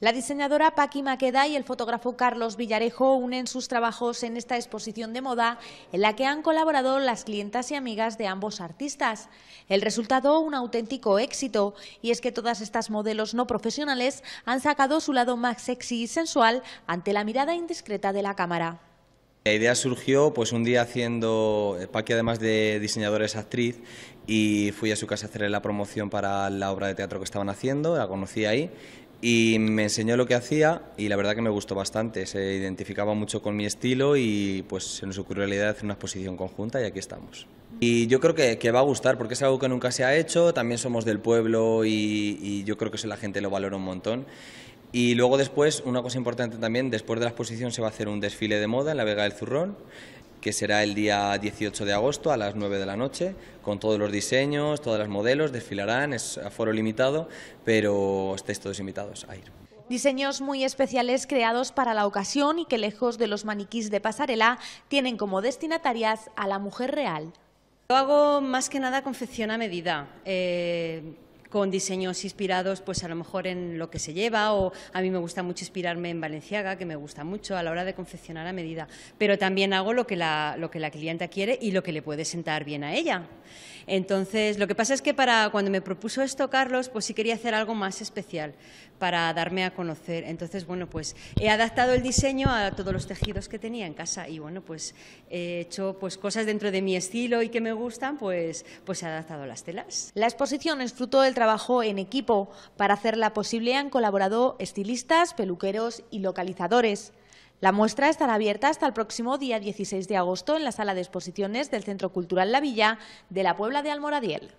La diseñadora Paqui Maqueda y el fotógrafo Carlos Villarejo unen sus trabajos en esta exposición de moda en la que han colaborado las clientas y amigas de ambos artistas. El resultado, un auténtico éxito, y es que todas estas modelos no profesionales han sacado su lado más sexy y sensual ante la mirada indiscreta de la cámara. La idea surgió pues un día haciendo, eh, Paqui además de diseñadora es actriz y fui a su casa a hacerle la promoción para la obra de teatro que estaban haciendo, la conocí ahí y me enseñó lo que hacía y la verdad que me gustó bastante. Se identificaba mucho con mi estilo y pues se nos ocurrió la idea de hacer una exposición conjunta y aquí estamos. Y yo creo que, que va a gustar porque es algo que nunca se ha hecho, también somos del pueblo y, y yo creo que eso la gente lo valora un montón. Y luego después, una cosa importante también, después de la exposición se va a hacer un desfile de moda en la Vega del Zurrón que será el día 18 de agosto a las 9 de la noche, con todos los diseños, todas las modelos, desfilarán, es aforo limitado, pero estáis todos invitados a ir. Diseños muy especiales creados para la ocasión y que lejos de los maniquís de pasarela tienen como destinatarias a la mujer real. Yo hago más que nada confección a medida. Eh, con diseños inspirados pues a lo mejor en lo que se lleva o a mí me gusta mucho inspirarme en Valenciaga, que me gusta mucho a la hora de confeccionar a medida, pero también hago lo que la, lo que la clienta quiere y lo que le puede sentar bien a ella. Entonces, lo que pasa es que para cuando me propuso esto Carlos, pues sí quería hacer algo más especial para darme a conocer. Entonces, bueno, pues he adaptado el diseño a todos los tejidos que tenía en casa y bueno, pues he hecho pues cosas dentro de mi estilo y que me gustan, pues pues he adaptado las telas. La exposición es fruto del trabajo en equipo. Para hacerla posible han colaborado estilistas, peluqueros y localizadores. La muestra estará abierta hasta el próximo día 16 de agosto en la sala de exposiciones del Centro Cultural La Villa de la Puebla de Almoradiel.